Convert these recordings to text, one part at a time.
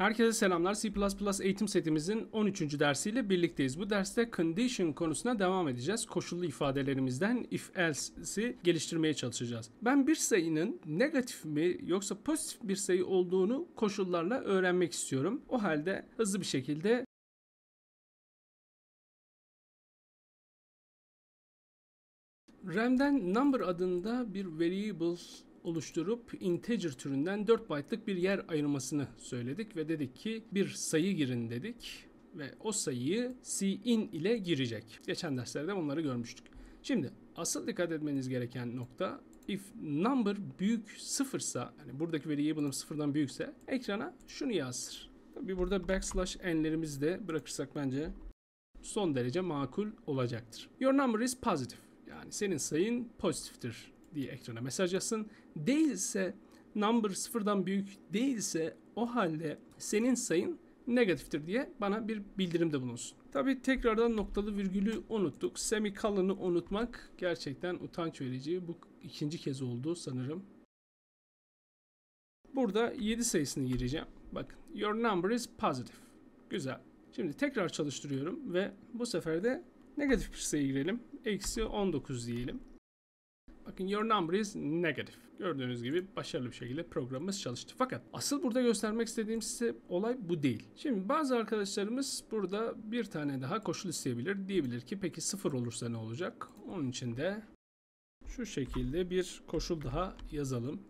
Herkese selamlar. C++ eğitim setimizin 13. dersiyle birlikteyiz. Bu derste condition konusuna devam edeceğiz. Koşullu ifadelerimizden if else'i geliştirmeye çalışacağız. Ben bir sayının negatif mi yoksa pozitif bir sayı olduğunu koşullarla öğrenmek istiyorum. O halde hızlı bir şekilde RAM'den number adında bir variable oluşturup integer türünden 4 byte'lık bir yer ayırmasını söyledik ve dedik ki bir sayı girin dedik ve o sayıyı cin ile girecek. Geçen derslerde bunları görmüştük. Şimdi asıl dikkat etmeniz gereken nokta if number büyük sıfırsa yani buradaki veri bunun sıfırdan büyükse ekrana şunu yazdır. Tabi burada backslash n'lerimizi de bırakırsak bence son derece makul olacaktır. Your number is positive. Yani senin sayın pozitiftir diye ekrana mesaj yazsın. Değilse number sıfırdan büyük değilse o halde senin sayın negatiftir diye bana bir bildirimde bulunsun. Tabi tekrardan noktalı virgülü unuttuk. semikalını unutmak gerçekten utanç verici. Bu ikinci kez oldu sanırım. Burada 7 sayısını gireceğim. Bakın your number is positive. Güzel. Şimdi tekrar çalıştırıyorum ve bu sefer de negatif bir sayı girelim. Eksi 19 diyelim. Bakın your number is negative. Gördüğünüz gibi başarılı bir şekilde programımız çalıştı. Fakat asıl burada göstermek istediğim size olay bu değil. Şimdi bazı arkadaşlarımız burada bir tane daha koşul isteyebilir. Diyebilir ki peki sıfır olursa ne olacak? Onun için de şu şekilde bir koşul daha yazalım.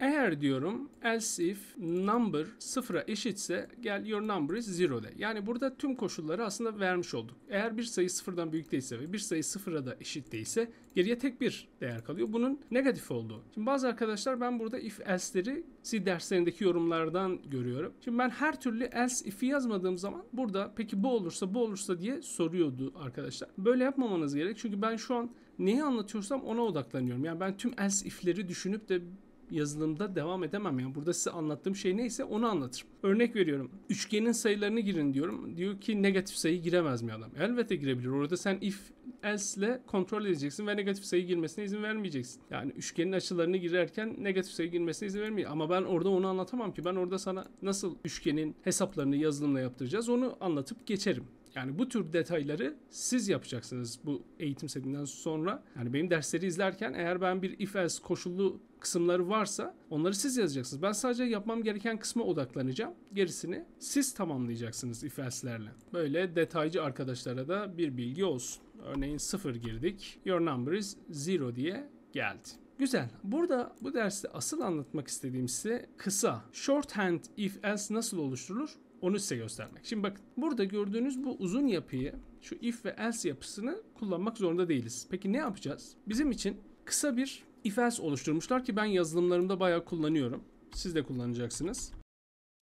Eğer diyorum else if number sıfıra eşitse gel your number is zero de. Yani burada tüm koşulları aslında vermiş olduk. Eğer bir sayı sıfırdan büyük değilse ve bir sayı sıfıra da eşit değilse geriye tek bir değer kalıyor. Bunun negatif olduğu. Şimdi bazı arkadaşlar ben burada if else'leri si derslerindeki yorumlardan görüyorum. Şimdi ben her türlü else if'i yazmadığım zaman burada peki bu olursa bu olursa diye soruyordu arkadaşlar. Böyle yapmamanız gerek çünkü ben şu an neyi anlatıyorsam ona odaklanıyorum. Yani ben tüm else if'leri düşünüp de yazılımda devam edemem. Yani burada size anlattığım şey neyse onu anlatırım. Örnek veriyorum. Üçgenin sayılarını girin diyorum. Diyor ki negatif sayı giremez mi adam? Elbette girebilir. Orada sen if else ile kontrol edeceksin ve negatif sayı girmesine izin vermeyeceksin. Yani üçgenin açılarını girerken negatif sayı girmesine izin vermiyor. Ama ben orada onu anlatamam ki. Ben orada sana nasıl üçgenin hesaplarını yazılımla yaptıracağız onu anlatıp geçerim. Yani bu tür detayları siz yapacaksınız bu eğitim setinden sonra. Yani benim dersleri izlerken eğer ben bir if else koşullu kısımları varsa onları siz yazacaksınız. Ben sadece yapmam gereken kısma odaklanacağım. Gerisini siz tamamlayacaksınız if else'lerle. Böyle detaycı arkadaşlara da bir bilgi olsun. Örneğin sıfır girdik. Your number is zero diye geldi. Güzel. Burada bu derste asıl anlatmak istediğim size kısa shorthand if else nasıl oluşturulur onu size göstermek. Şimdi bakın burada gördüğünüz bu uzun yapıyı şu if ve else yapısını kullanmak zorunda değiliz. Peki ne yapacağız? Bizim için kısa bir if else oluşturmuşlar ki ben yazılımlarımda bayağı kullanıyorum. Siz de kullanacaksınız.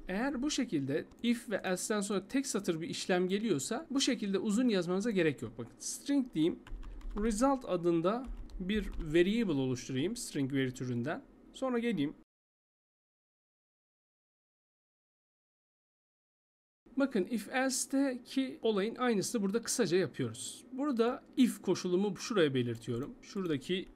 Eğer bu şekilde if ve else'den sonra tek satır bir işlem geliyorsa bu şekilde uzun yazmanıza gerek yok. Bakın string diyeyim. Result adında bir variable oluşturayım string veri türünden. Sonra geleyim Bakın if ki olayın aynısını burada kısaca yapıyoruz. Burada if koşulumu şuraya belirtiyorum. Şuradaki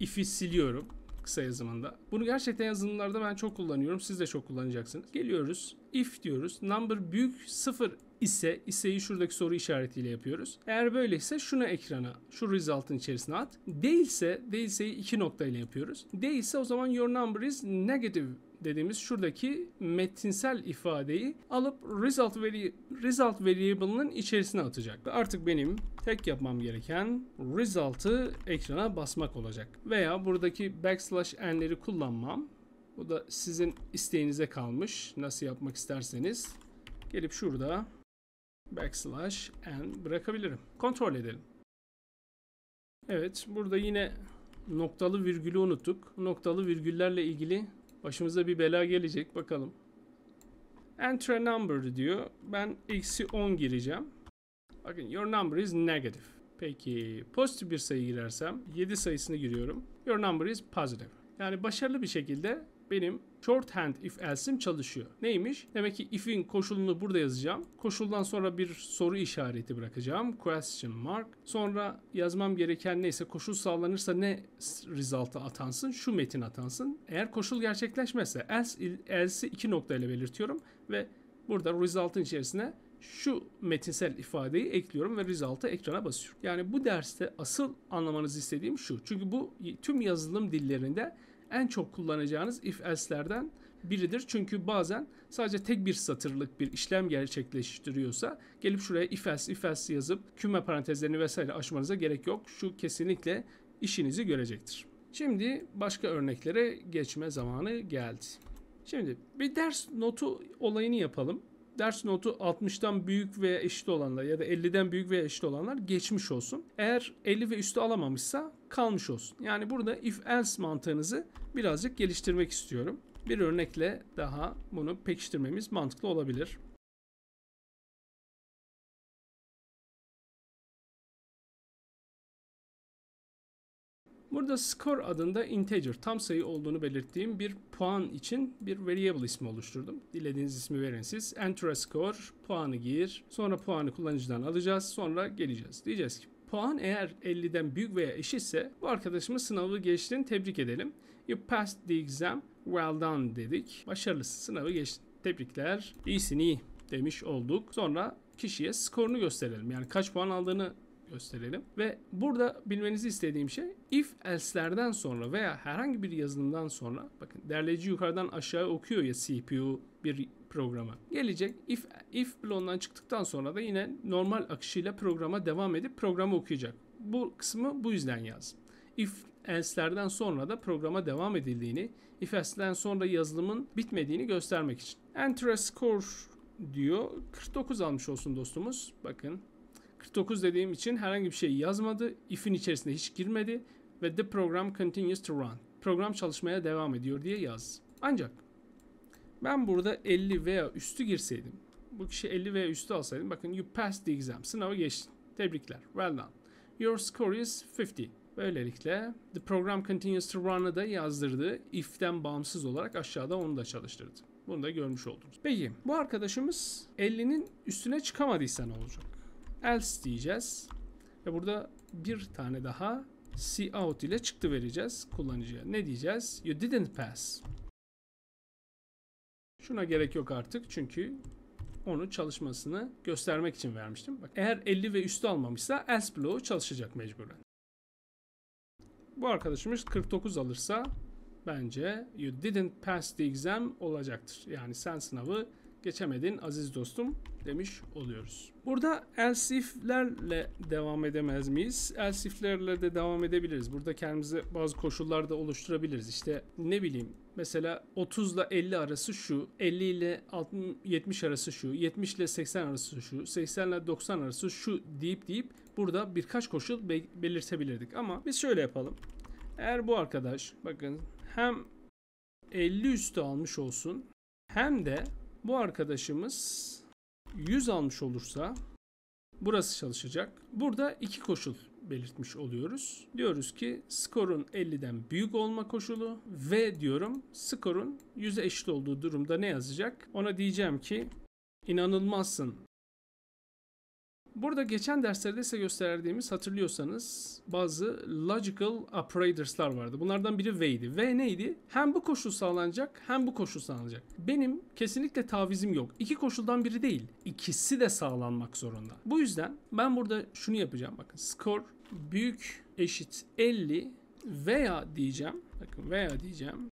if'i siliyorum kısa yazımında. Bunu gerçekten yazılımlarda ben çok kullanıyorum. Siz de çok kullanacaksınız. Geliyoruz. If diyoruz. Number büyük sıfır ise iseyi şuradaki soru işaretiyle yapıyoruz. Eğer böyleyse şunu ekrana şu result'ın içerisine at. Değilse değilseyi iki nokta ile yapıyoruz. Değilse o zaman your number is negative dediğimiz şuradaki metinsel ifadeyi alıp result, vari result variable'ının içerisine atacak. Ve artık benim tek yapmam gereken result'ı ekrana basmak olacak. Veya buradaki backslash n'leri kullanmam. Bu da sizin isteğinize kalmış. Nasıl yapmak isterseniz. Gelip şurada backslash n bırakabilirim. Kontrol edelim. Evet burada yine noktalı virgülü unuttuk. Noktalı virgüllerle ilgili Başımıza bir bela gelecek bakalım. Enter a number diyor. Ben eksi 10 gireceğim. Bakın your number is negative. Peki pozitif bir sayı girersem 7 sayısını giriyorum. Your number is positive. Yani başarılı bir şekilde benim shorthand if else'im çalışıyor. Neymiş? Demek ki if'in koşulunu burada yazacağım. Koşuldan sonra bir soru işareti bırakacağım. Question mark. Sonra yazmam gereken neyse koşul sağlanırsa ne result'a atansın? Şu metin atansın. Eğer koşul gerçekleşmezse else, else'i iki nokta ile belirtiyorum ve burada result'ın içerisine şu metinsel ifadeyi ekliyorum ve result'ı ekrana basıyorum. Yani bu derste asıl anlamanızı istediğim şu. Çünkü bu tüm yazılım dillerinde en çok kullanacağınız if else'lerden biridir. Çünkü bazen sadece tek bir satırlık bir işlem gerçekleştiriyorsa gelip şuraya if else if else yazıp küme parantezlerini vesaire açmanıza gerek yok. Şu kesinlikle işinizi görecektir. Şimdi başka örneklere geçme zamanı geldi. Şimdi bir ders notu olayını yapalım ders notu 60'tan büyük veya eşit olanlar ya da 50'den büyük veya eşit olanlar geçmiş olsun. Eğer 50 ve üstü alamamışsa kalmış olsun. Yani burada if else mantığınızı birazcık geliştirmek istiyorum. Bir örnekle daha bunu pekiştirmemiz mantıklı olabilir. Burada score adında integer tam sayı olduğunu belirttiğim bir puan için bir variable ismi oluşturdum. Dilediğiniz ismi verin siz. Enter a score, puanı gir. Sonra puanı kullanıcıdan alacağız. Sonra geleceğiz. Diyeceğiz ki puan eğer 50'den büyük veya eşitse bu arkadaşımız sınavı geçtin tebrik edelim. You passed the exam, well done dedik. Başarılısın sınavı geçtin. Tebrikler, iyisin iyi demiş olduk. Sonra kişiye skorunu gösterelim. Yani kaç puan aldığını gösterelim. Ve burada bilmenizi istediğim şey if else'lerden sonra veya herhangi bir yazılımdan sonra bakın derleyici yukarıdan aşağı okuyor ya CPU bir programa. Gelecek if if bloğundan çıktıktan sonra da yine normal akışıyla programa devam edip programı okuyacak. Bu kısmı bu yüzden yaz. If else'lerden sonra da programa devam edildiğini, if else'den sonra yazılımın bitmediğini göstermek için. Enter a score diyor. 49 almış olsun dostumuz. Bakın 49 dediğim için herhangi bir şey yazmadı. If'in içerisine hiç girmedi ve the program continues to run. Program çalışmaya devam ediyor diye yaz. Ancak ben burada 50 veya üstü girseydim, bu kişi 50 veya üstü alsaydım, bakın you passed the exam, sınavı geçtin. Tebrikler, well done. Your score is 50. Böylelikle the program continues to run'ı da yazdırdı. If'ten bağımsız olarak aşağıda onu da çalıştırdı. Bunu da görmüş oldunuz. Peki bu arkadaşımız 50'nin üstüne çıkamadıysa ne olacak? else diyeceğiz. Ve burada bir tane daha out ile çıktı vereceğiz kullanıcıya. Ne diyeceğiz? You didn't pass. Şuna gerek yok artık çünkü onu çalışmasını göstermek için vermiştim. Bak, eğer 50 ve üstü almamışsa else bloğu çalışacak mecburen. Bu arkadaşımız 49 alırsa bence you didn't pass the exam olacaktır. Yani sen sınavı geçemedin aziz dostum demiş oluyoruz. Burada else iflerle devam edemez miyiz? Elsiflerle de devam edebiliriz. Burada kendimize bazı koşullar da oluşturabiliriz. İşte ne bileyim mesela 30 ile 50 arası şu, 50 ile 60, 70 arası şu, 70 ile 80 arası şu, 80 ile 90 arası şu deyip deyip burada birkaç koşul be belirtebilirdik. Ama biz şöyle yapalım. Eğer bu arkadaş bakın hem 50 üstü almış olsun hem de bu arkadaşımız 100 almış olursa burası çalışacak. Burada iki koşul belirtmiş oluyoruz. Diyoruz ki skorun 50'den büyük olma koşulu ve diyorum skorun 100'e eşit olduğu durumda ne yazacak? Ona diyeceğim ki inanılmazsın Burada geçen derslerde size gösterdiğimiz hatırlıyorsanız bazı logical operators'lar vardı. Bunlardan biri V'ydi. V neydi? Hem bu koşul sağlanacak hem bu koşul sağlanacak. Benim kesinlikle tavizim yok. İki koşuldan biri değil. İkisi de sağlanmak zorunda. Bu yüzden ben burada şunu yapacağım. Bakın score büyük eşit 50 veya diyeceğim. Bakın veya diyeceğim.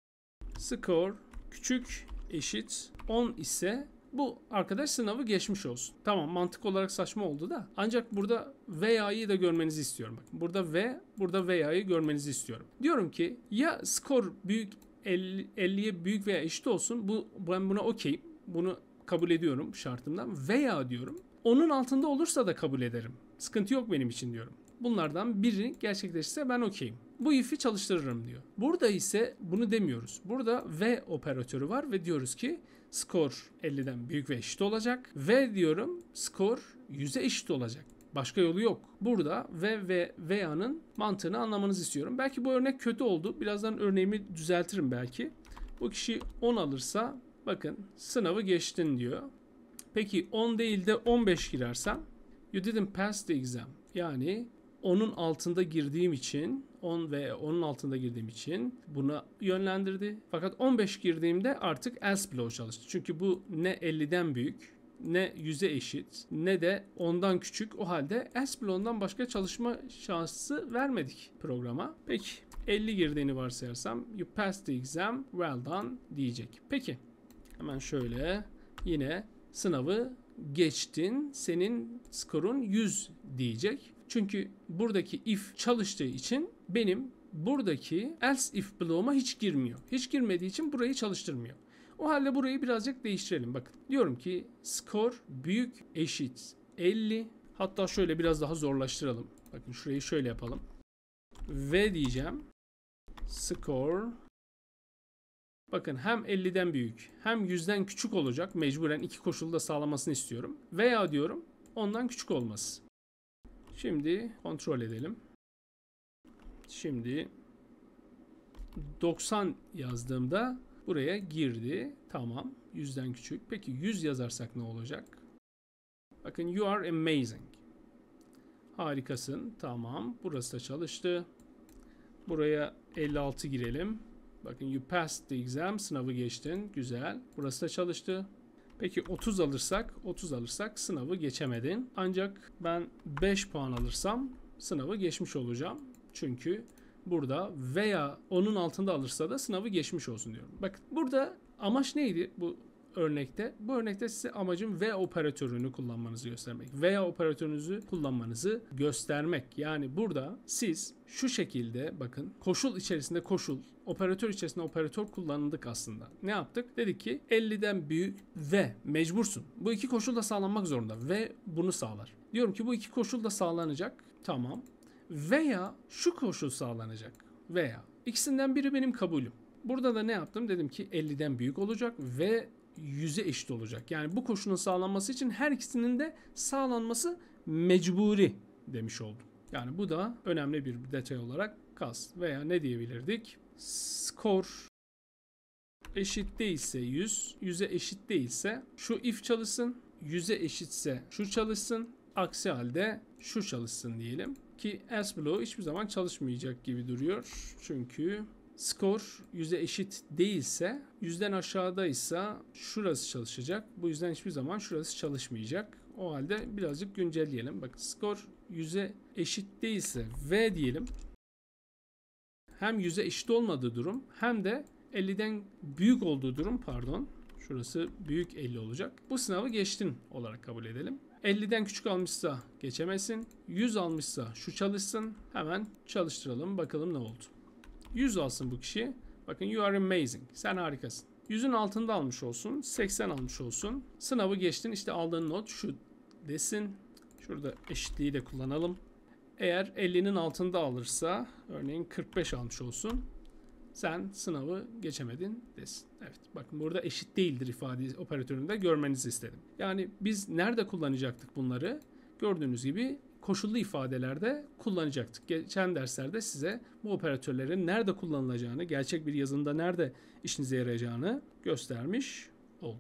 Score küçük eşit 10 ise bu arkadaş sınavı geçmiş olsun. Tamam mantık olarak saçma oldu da ancak burada veya'yı da görmenizi istiyorum. Bak burada ve burada veya'yı görmenizi istiyorum. Diyorum ki ya skor büyük 50, 50'ye büyük veya eşit olsun. Bu ben buna okeyim. Bunu kabul ediyorum şartımdan veya diyorum. Onun altında olursa da kabul ederim. Sıkıntı yok benim için diyorum. Bunlardan biri gerçekleşirse ben okeyim. Bu if'i çalıştırırım diyor. Burada ise bunu demiyoruz. Burada ve operatörü var ve diyoruz ki skor 50'den büyük ve eşit olacak. Ve diyorum skor 100'e eşit olacak. Başka yolu yok. Burada ve ve veya'nın mantığını anlamanızı istiyorum. Belki bu örnek kötü oldu. Birazdan örneğimi düzeltirim belki. Bu kişi 10 alırsa bakın sınavı geçtin diyor. Peki 10 değil de 15 girersem you didn't pass the exam. Yani onun altında girdiğim için 10 ve onun altında girdiğim için buna yönlendirdi. Fakat 15 girdiğimde artık else blow çalıştı. Çünkü bu ne 50'den büyük ne 100'e eşit ne de ondan küçük. O halde Esplon'dan başka çalışma şansı vermedik programa. Peki 50 girdiğini varsayarsam you passed the exam well done diyecek. Peki hemen şöyle yine sınavı geçtin senin skorun 100 diyecek. Çünkü buradaki if çalıştığı için benim buradaki else if bloğuma hiç girmiyor. Hiç girmediği için burayı çalıştırmıyor. O halde burayı birazcık değiştirelim. Bakın diyorum ki score büyük eşit 50. Hatta şöyle biraz daha zorlaştıralım. Bakın şurayı şöyle yapalım. Ve diyeceğim score Bakın hem 50'den büyük hem 100'den küçük olacak. Mecburen iki koşulda sağlamasını istiyorum. Veya diyorum ondan küçük olması. Şimdi kontrol edelim. Şimdi 90 yazdığımda buraya girdi. Tamam. 100'den küçük. Peki 100 yazarsak ne olacak? Bakın you are amazing. Harikasın. Tamam. Burası da çalıştı. Buraya 56 girelim. Bakın you passed the exam. Sınavı geçtin. Güzel. Burası da çalıştı. Peki 30 alırsak 30 alırsak sınavı geçemedin. Ancak ben 5 puan alırsam sınavı geçmiş olacağım. Çünkü burada veya onun altında alırsa da sınavı geçmiş olsun diyorum. Bak, burada amaç neydi bu örnekte. Bu örnekte size amacım V operatörünü kullanmanızı göstermek. V operatörünüzü kullanmanızı göstermek. Yani burada siz şu şekilde bakın koşul içerisinde koşul, operatör içerisinde operatör kullanıldık aslında. Ne yaptık? Dedik ki 50'den büyük ve mecbursun. Bu iki koşul da sağlanmak zorunda ve bunu sağlar. Diyorum ki bu iki koşul da sağlanacak. Tamam. Veya şu koşul sağlanacak. Veya ikisinden biri benim kabulüm. Burada da ne yaptım? Dedim ki 50'den büyük olacak ve 100'e eşit olacak. Yani bu koşulun sağlanması için her ikisinin de sağlanması mecburi demiş oldum. Yani bu da önemli bir detay olarak kas veya ne diyebilirdik? Skor eşit değilse 100, 100'e eşit değilse şu if çalışsın, 100'e eşitse şu çalışsın, aksi halde şu çalışsın diyelim. Ki else hiçbir zaman çalışmayacak gibi duruyor. Çünkü skor yüze eşit değilse yüzden aşağıdaysa şurası çalışacak. Bu yüzden hiçbir zaman şurası çalışmayacak. O halde birazcık güncelleyelim. Bakın skor yüze eşit değilse V diyelim. Hem yüze eşit olmadığı durum hem de 50'den büyük olduğu durum pardon. Şurası büyük 50 olacak. Bu sınavı geçtin olarak kabul edelim. 50'den küçük almışsa geçemesin. 100 almışsa şu çalışsın. Hemen çalıştıralım bakalım ne oldu. 100 alsın bu kişi. Bakın you are amazing. Sen harikasın. 100'ün altında almış olsun. 80 almış olsun. Sınavı geçtin. İşte aldığın not şu desin. Şurada eşitliği de kullanalım. Eğer 50'nin altında alırsa örneğin 45 almış olsun. Sen sınavı geçemedin desin. Evet bakın burada eşit değildir ifade operatöründe görmenizi istedim. Yani biz nerede kullanacaktık bunları? Gördüğünüz gibi koşullu ifadelerde kullanacaktık. Geçen derslerde size bu operatörlerin nerede kullanılacağını, gerçek bir yazında nerede işinize yarayacağını göstermiş oldum.